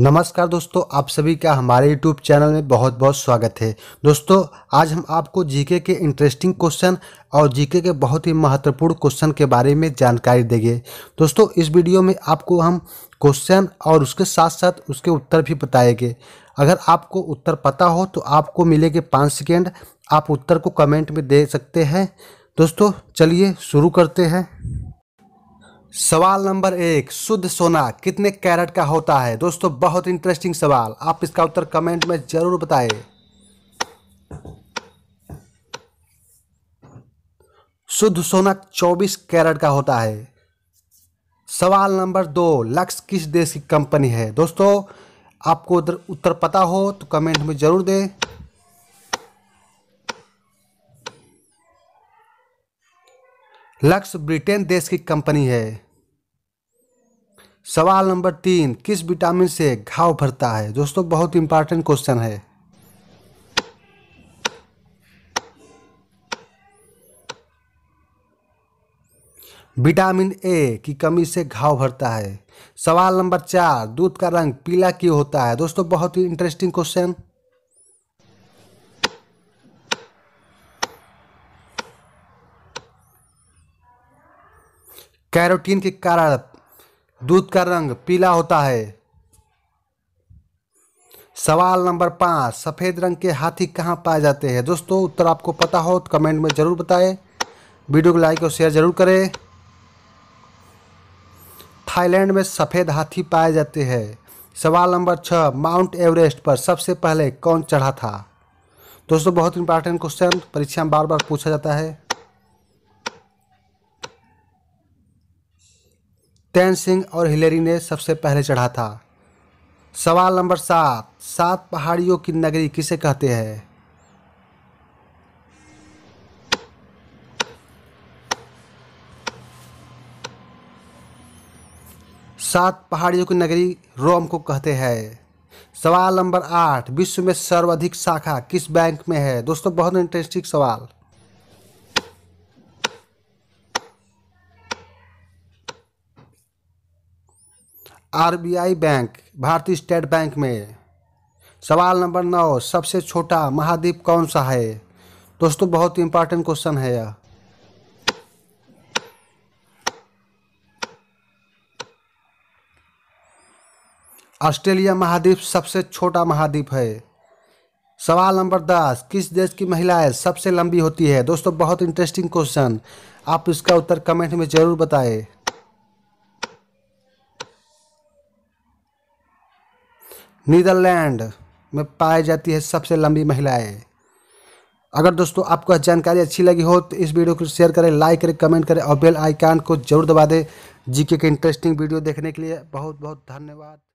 नमस्कार दोस्तों आप सभी का हमारे यूट्यूब चैनल में बहुत बहुत स्वागत है दोस्तों आज हम आपको जीके के इंटरेस्टिंग क्वेश्चन और जीके के बहुत ही महत्वपूर्ण क्वेश्चन के बारे में जानकारी देंगे दोस्तों इस वीडियो में आपको हम क्वेश्चन और उसके साथ साथ उसके उत्तर भी बताएंगे अगर आपको उत्तर पता हो तो आपको मिलेंगे पाँच सेकेंड आप उत्तर को कमेंट में दे सकते हैं दोस्तों चलिए शुरू करते हैं सवाल नंबर एक शुद्ध सोना कितने कैरेट का होता है दोस्तों बहुत इंटरेस्टिंग सवाल आप इसका उत्तर कमेंट में ज़रूर बताएं शुद्ध सोना 24 कैरेट का होता है सवाल नंबर दो लक्स किस देश की कंपनी है दोस्तों आपको उत्तर पता हो तो कमेंट में ज़रूर दें लक्स ब्रिटेन देश की कंपनी है सवाल नंबर तीन किस विटामिन से घाव भरता है दोस्तों बहुत इंपॉर्टेंट क्वेश्चन है विटामिन ए की कमी से घाव भरता है सवाल नंबर चार दूध का रंग पीला क्यों होता है दोस्तों बहुत ही इंटरेस्टिंग क्वेश्चन कैरोटीन के कारण दूध का रंग पीला होता है सवाल नंबर पाँच सफ़ेद रंग के हाथी कहाँ पाए जाते हैं दोस्तों उत्तर आपको पता हो तो कमेंट में ज़रूर बताएं वीडियो को लाइक और शेयर ज़रूर करें थाईलैंड में सफ़ेद हाथी पाए जाते हैं सवाल नंबर छः माउंट एवरेस्ट पर सबसे पहले कौन चढ़ा था दोस्तों बहुत इंपॉर्टेंट क्वेश्चन परीक्षा में बार बार पूछा जाता है तैन सिंह और हिलेरी ने सबसे पहले चढ़ा था सवाल नंबर सात सात पहाड़ियों की नगरी किसे कहते हैं सात पहाड़ियों की नगरी रोम को कहते हैं सवाल नंबर आठ विश्व में सर्वाधिक शाखा किस बैंक में है दोस्तों बहुत इंटरेस्टिंग सवाल आरबीआई बैंक भारतीय स्टेट बैंक में सवाल नंबर नौ सबसे छोटा महाद्वीप कौन सा है दोस्तों बहुत ही इंपॉर्टेंट क्वेश्चन है यह ऑस्ट्रेलिया महाद्वीप सबसे छोटा महाद्वीप है सवाल नंबर दस किस देश की महिलाएं सबसे लंबी होती है दोस्तों बहुत इंटरेस्टिंग क्वेश्चन आप इसका उत्तर कमेंट में ज़रूर बताएं नीदरलैंड में पाई जाती है सबसे लंबी महिलाएं अगर दोस्तों आपको जानकारी अच्छी लगी हो तो इस वीडियो को शेयर करें लाइक करें कमेंट करें और बेल आइकान को जरूर दबा दें जीके के इंटरेस्टिंग वीडियो देखने के लिए बहुत बहुत धन्यवाद